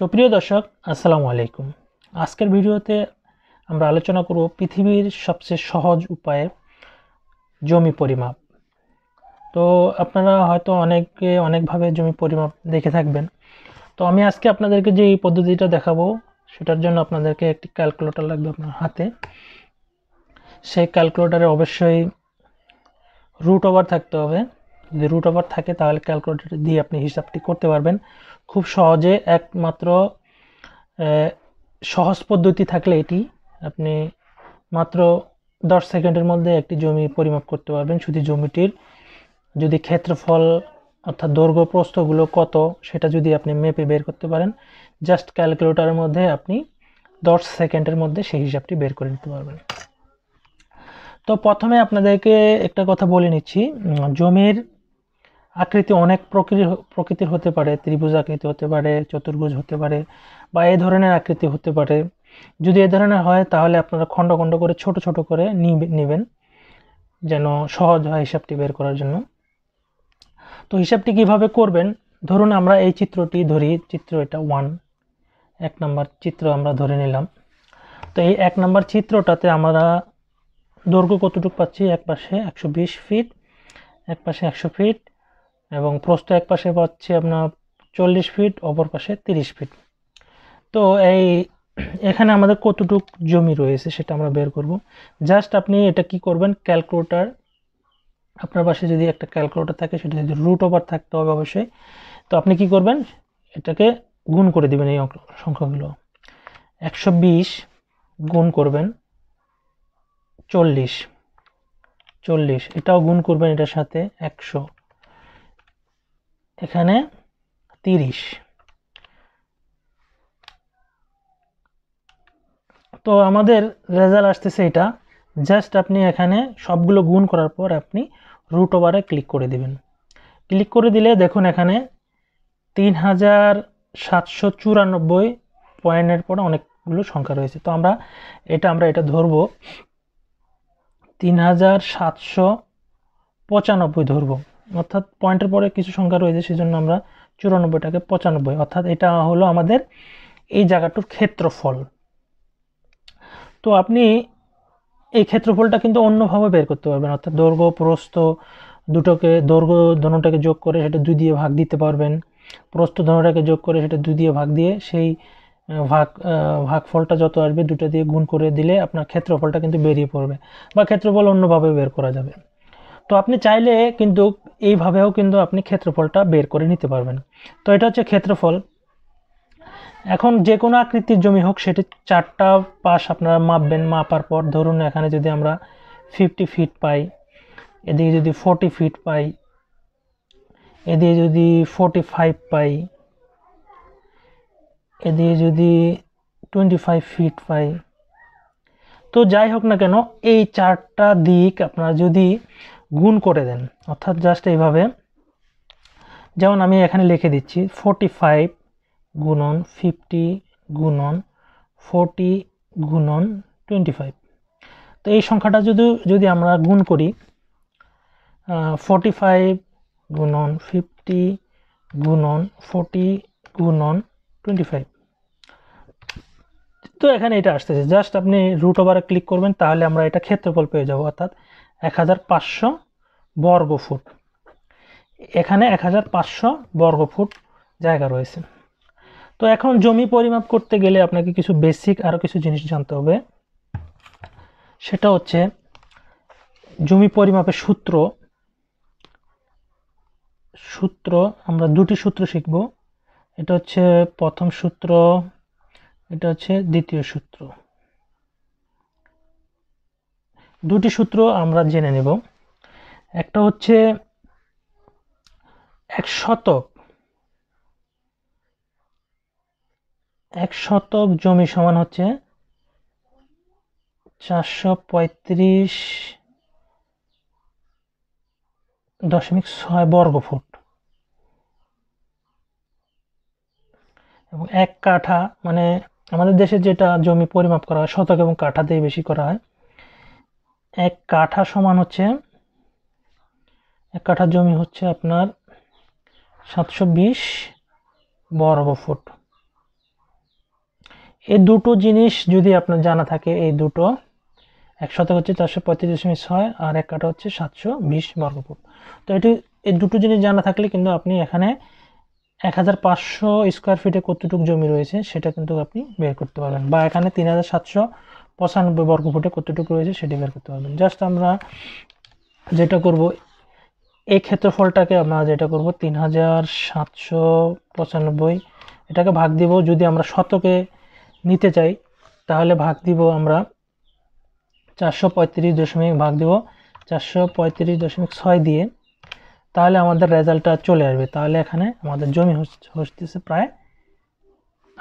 সুপ্রিয় দর্শক আসসালামু আলাইকুম আজকের ভিডিওতে আমরা আলোচনা করব পৃথিবীর সবচেয়ে সহজ উপায়ে জমি পরিমাপ তো আপনারা হয়তো অনেকে অনেকভাবে জমি পরিমাপ দেখে থাকবেন তো আমি আজকে আপনাদেরকে যে পদ্ধতিটা দেখাবো সেটার জন্য আপনাদেরকে একটি ক্যালকুলেটর লাগবে আপনার হাতে সেই ক্যালকুলেটারে অবশ্যই রুট ওভার থাকতে হবে যদি রুট ওভার থাকে তাহলে ক্যালকুলেটর দিয়ে আপনি হিসাবটি করতে পারবেন খুব সহজে একমাত্র সহজ পদ্ধতি থাকলে এটি আপনি মাত্র দশ সেকেন্ডের মধ্যে একটি জমি পরিমাপ করতে পারবেন শুধু জমিটির যদি ক্ষেত্রফল অর্থাৎ দৈর্ঘ্য প্রস্থগুলো কত সেটা যদি আপনি মেপে বের করতে পারেন জাস্ট ক্যালকুলেটরের মধ্যে আপনি দশ সেকেন্ডের মধ্যে সেই হিসাবটি বের করে নিতে পারবেন তো প্রথমে আপনাদেরকে একটা কথা বলে নিচ্ছি জমির আকৃতি অনেক প্রকৃতির প্রকৃতির হতে পারে ত্রিভুজ আকৃতি হতে পারে চতুর্ভুজ হতে পারে বা এই ধরনের আকৃতি হতে পারে যদি এ ধরনের হয় তাহলে আপনারা খণ্ড খণ্ড করে ছোট ছোট করে নেবেন যেন সহজ হয় হিসাবটি বের করার জন্য তো হিসাবটি কিভাবে করবেন ধরুন আমরা এই চিত্রটি ধরি চিত্র এটা ওয়ান এক নাম্বার চিত্র আমরা ধরে নিলাম তো এই এক নাম্বার চিত্রটাতে আমরা দৈর্ঘ্য কতটুকু পাচ্ছি এক পাশে একশো ফিট এক পাশে একশো ফিট এবং প্রস্থ এক পাশে পাচ্ছি আপনার চল্লিশ ফিট অপর পাশে তিরিশ ফিট তো এই এখানে আমাদের কতটুক জমি রয়েছে সেটা আমরা বের করব জাস্ট আপনি এটা কি করবেন ক্যালকুলেটার আপনার পাশে যদি একটা ক্যালকুলেটার থাকে সেটা যদি রুট ওভার থাকতে হবে অবশ্যই তো আপনি কি করবেন এটাকে গুণ করে দিবেন এই সংখ্যাগুলো একশো বিশ গুণ করবেন চল্লিশ চল্লিশ এটাও গুণ করবেন এটার সাথে একশো এখানে তিরিশ তো আমাদের রেজাল্ট আসতেছে এটা জাস্ট আপনি এখানে সবগুলো গুণ করার পর আপনি রুট ওভারে ক্লিক করে দিবেন ক্লিক করে দিলে দেখুন এখানে তিন হাজার সাতশো চুরানব্বই পয়েন্টের পর অনেকগুলো সংখ্যা রয়েছে তো আমরা এটা আমরা এটা ধরব তিন হাজার সাতশো পঁচানব্বই ধরবো অর্থাৎ পয়েন্টের পরে কিছু সংখ্যা রয়েছে সেই জন্য আমরা চুরানব্বইটাকে পঁচানব্বই অর্থাৎ এটা হলো আমাদের এই জায়গাটুর ক্ষেত্রফল তো আপনি এই ক্ষেত্রফলটা কিন্তু অন্যভাবে বের করতে পারবেন অর্থাৎ দৈর্ঘ্য প্রস্থ দুটোকে দৈর্ঘ্য ধনটাকে যোগ করে সেটা দুই দিয়ে ভাগ দিতে পারবেন প্রস্থ দনটাকে যোগ করে সেটা দুই দিয়ে ভাগ দিয়ে সেই ভাগ ভাগফলটা যত আসবে দুটো দিয়ে গুণ করে দিলে আপনার ক্ষেত্রফলটা কিন্তু বেরিয়ে পড়বে বা ক্ষেত্রফল অন্যভাবে বের করা যাবে তো আপনি চাইলে কিন্তু এইভাবেও কিন্তু আপনি ক্ষেত্রফলটা বের করে নিতে পারবেন তো এটা হচ্ছে ক্ষেত্রফল এখন যে কোনো আকৃতির জমি হোক সেটি চারটা পাশ আপনারা মাপবেন মাপার পর ধরুন এখানে যদি আমরা ফিফটি ফিট পাই এদিকে যদি ফোর্টি ফিট পাই এদিকে যদি ফোর্টি ফাইভ পাই এদিকে যদি টোয়েন্টি ফাইভ ফিট পাই তো যাই হোক না কেন এই চারটা দিক আপনারা যদি গুণ করে দেন অর্থাৎ জাস্ট এইভাবে যেমন আমি এখানে লিখে দিচ্ছি ফোরটি ফাইভ গুণন ফিফটি গুণন ফোরটি গুণন টোয়েন্টি ফাইভ তো এই সংখ্যাটা যদি যদি আমরা গুণ করি ফোরটি ফাইভ গুণন ফিফটি গুণন ফোরটি গুণন টোয়েন্টি ফাইভ তো এখানে এটা আসতেছে জাস্ট আপনি রুট ওভারে ক্লিক করবেন তাহলে আমরা এটা ক্ষেত্রফল পেয়ে যাবো অর্থাৎ এক হাজার পাঁচশো বর্গ ফুট এখানে এক হাজার পাঁচশো বর্গ ফুট জায়গা রয়েছে তো এখন জমি পরিমাপ করতে গেলে আপনাকে কিছু বেসিক আরও কিছু জিনিস জানতে হবে সেটা হচ্ছে জমি পরিমাপের সূত্র সূত্র আমরা দুটি সূত্র শিখব এটা হচ্ছে প্রথম সূত্র এটা হচ্ছে দ্বিতীয় সূত্র দুটি সূত্র আমরা জেনে নেব একটা হচ্ছে এক শতক এক শতক জমি সমান হচ্ছে চারশো পঁয়ত্রিশ দশমিক ছয় বর্গ ফুট এবং এক কাঠা মানে আমাদের দেশে যেটা জমি পরিমাপ করা হয় শতক এবং কাঠাতেই বেশি করা হয় এক কাঠা সমান হচ্ছে এক কাঠা জমি হচ্ছে আপনার সাতশো বিশ বর্গ ফুট এই দুটো জিনিস যদি আপনার জানা থাকে এই দুটো এক শতক হচ্ছে চারশো পঁয়ত্রিশ দশমিক ছয় আর এক কাঠা হচ্ছে সাতশো বিশ বর্গ ফুট তো এটি এই দুটো জিনিস জানা থাকলে কিন্তু আপনি এখানে এক হাজার পাঁচশো স্কোয়ার ফিটে কতটুকু জমি রয়েছে সেটা কিন্তু আপনি বের করতে পারবেন বা এখানে তিন হাজার সাতশো পঁচানব্বই বর্গফুটে কতটুকু রয়েছে সেটি বের করতে পারবেন জাস্ট আমরা যেটা করব এই ক্ষেত্রফলটাকে আমরা যেটা করব তিন হাজার সাতশো পঁচানব্বই এটাকে ভাগ দিব যদি আমরা শতকে নিতে চাই তাহলে ভাগ দিব আমরা চারশো পঁয়ত্রিশ দশমিক ভাগ দিব চারশো পঁয়ত্রিশ দশমিক ছয় দিয়ে তাহলে আমাদের রেজাল্টটা চলে আসবে তাহলে এখানে আমাদের জমি হচ্ছে প্রায়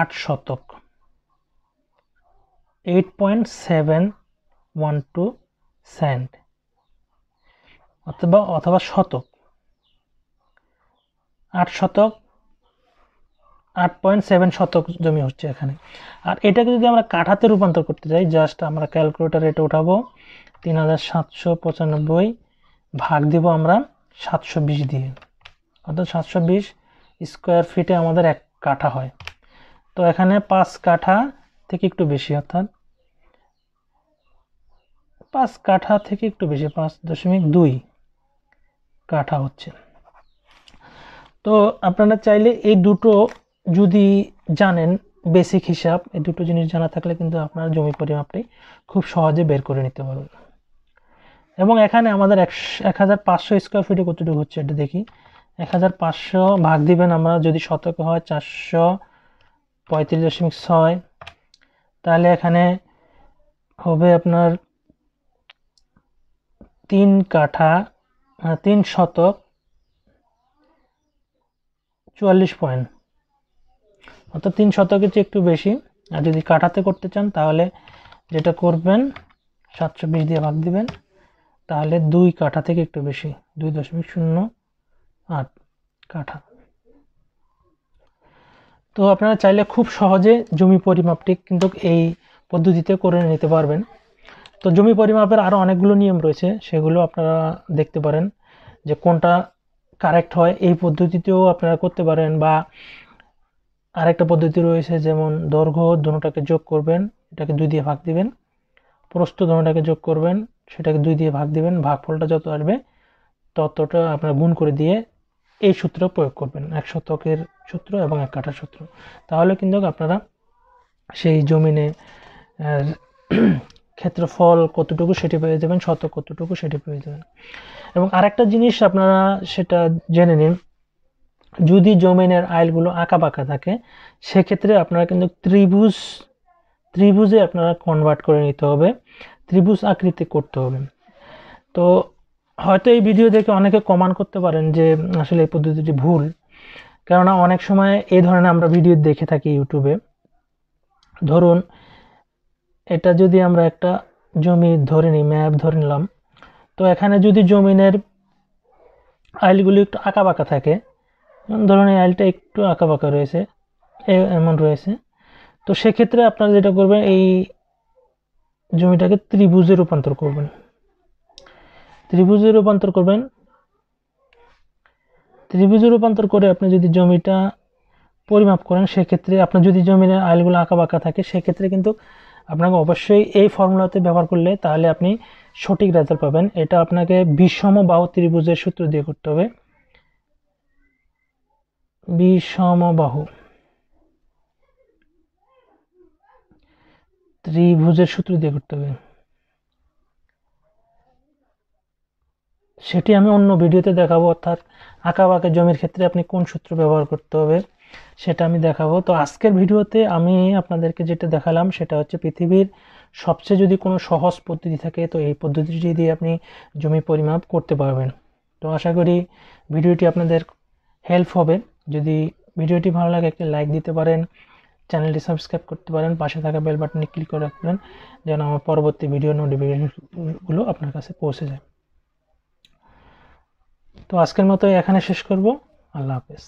আট শতক 8.712 সেন্ট অথবা অথবা শতক আট শতক আট পয়েন্ট সেভেন শতক জমি হচ্ছে এখানে আর এটাকে যদি আমরা কাঠাতে রূপান্তর করতে চাই জাস্ট আমরা ক্যালকুলেটার এটা উঠাবো তিন হাজার সাতশো পঁচানব্বই ভাগ দিব আমরা সাতশো বিশ দিয়ে অর্থাৎ সাতশো বিশ স্কোয়ার ফিটে আমাদের এক কাঠা হয় তো এখানে পাঁচ কাঠা থেকে একটু বেশি অর্থাৎ পাঁচ কাঠা থেকে একটু বেশি পাঁচ দশমিক দুই কাঠা হচ্ছে তো আপনারা চাইলে এই দুটো যদি জানেন বেসিক হিসাব এই দুটো জিনিস জানা থাকলে কিন্তু আপনার জমি পরিমাপটি খুব সহজে বের করে নিতে পারবেন এবং এখানে আমাদের এক হাজার পাঁচশো স্কোয়ার ফিটে কতটুকু হচ্ছে এটা দেখি এক হাজার পাঁচশো ভাগ দিবেন আমরা যদি শতক হয় চারশো পঁয়ত্রিশ দশমিক ছয় তাহলে এখানে হবে আপনার তিন কাঠা হ্যাঁ, তিন শতক চুয়াল্লিশ পয়েন্ট অর্থাৎ তিন শতকের চেয়ে একটু বেশি আর যদি কাঠাতে করতে চান তাহলে যেটা করবেন সাতশো বিশ দিয়ে ভাগ দিবেন তাহলে দুই কাঠা থেকে একটু বেশি দুই দশমিক শূন্য আট কাঠা তো আপনারা চাইলে খুব সহজে জমি পরিমাপটি কিন্তু এই পদ্ধতিতে করে নিতে পারবেন তো জমি পরিমাপের আরও অনেকগুলো নিয়ম রয়েছে সেগুলো আপনারা দেখতে পারেন যে কোনটা কারেক্ট হয় এই পদ্ধতিতেও আপনারা করতে পারেন বা আরেকটা পদ্ধতি রয়েছে যেমন দৈর্ঘ্য দনোটাকে যোগ করবেন এটাকে দুই দিয়ে ভাগ দিবেন প্রস্ত দনোটাকে যোগ করবেন সেটাকে দুই দিয়ে ভাগ দিবেন ভাগফলটা যত আসবে ততটা আপনারা গুণ করে দিয়ে এই সূত্র প্রয়োগ করবেন এক শতকের সূত্র এবং এক কাঠা সূত্র তাহলে কিন্তু আপনারা সেই জমিনে ক্ষেত্রফল কতটুকু সেটি পেয়ে যাবেন শত কতটুকু সেটি পেয়ে যাবেন এবং আরেকটা জিনিস আপনারা সেটা জেনে নিন যদি জমিনের আইলগুলো আঁকা বাঁকা থাকে সেক্ষেত্রে আপনারা কিন্তু ত্রিভুজ ত্রিভুজে আপনারা কনভার্ট করে নিতে হবে ত্রিভুজ আকৃতি করতে হবে তো হয়তো এই ভিডিও দেখে অনেকে কমান করতে পারেন যে আসলে এই পদ্ধতিটি ভুল কেননা অনেক সময় এই ধরনের আমরা ভিডিও দেখে থাকি ইউটিউবে ধরুন এটা যদি আমরা একটা জমি ধরে নিই ম্যাপ ধরে নিলাম তো এখানে যদি জমিনের আইলগুলি একটু আঁকাবাঁকা থাকে ধরুন এই আইলটা একটু আঁকাবাঁকা রয়েছে এমন রয়েছে তো সেক্ষেত্রে আপনারা যেটা করবেন এই জমিটাকে ত্রিভুজে রূপান্তর করবেন ত্রিভুজে রূপান্তর করবেন ত্রিভুজ রূপান্তর করে আপনি যদি জমিটা পরিমাপ করেন সেক্ষেত্রে আপনার যদি জমির আইলগুলো আঁকা বাঁকা থাকে সেক্ষেত্রে কিন্তু আপনাকে অবশ্যই এই ফর্মুলাতে ব্যবহার করলে তাহলে আপনি সঠিক রেজাল্ট পাবেন এটা আপনাকে বিষম বাহু ত্রিভুজের সূত্র দিয়ে করতে হবে বিষম বাহু ত্রিভুজের সূত্র দিয়ে করতে হবে সেটি আমি অন্য ভিডিওতে দেখাবো অর্থাৎ আঁকা বাঁকে জমির ক্ষেত্রে আপনি কোন সূত্র ব্যবহার করতে হবে সেটা আমি দেখাবো তো আজকের ভিডিওতে আমি আপনাদেরকে যেটা দেখালাম সেটা হচ্ছে পৃথিবীর সবচেয়ে যদি কোনো সহজ পদ্ধতি থাকে তো এই পদ্ধতিটি দিয়ে আপনি জমি পরিমাপ করতে পারবেন তো আশা করি ভিডিওটি আপনাদের হেল্প হবে যদি ভিডিওটি ভালো লাগে একটি লাইক দিতে পারেন চ্যানেলটি সাবস্ক্রাইব করতে পারেন পাশে থাকা বেল বাটনে ক্লিক করে রাখবেন যেন আমার পরবর্তী ভিডিও নোটিফিকেশনগুলো আপনার কাছে পৌঁছে যায় তো আজকের মতো এখানে শেষ করব আল্লাহ হাফেজ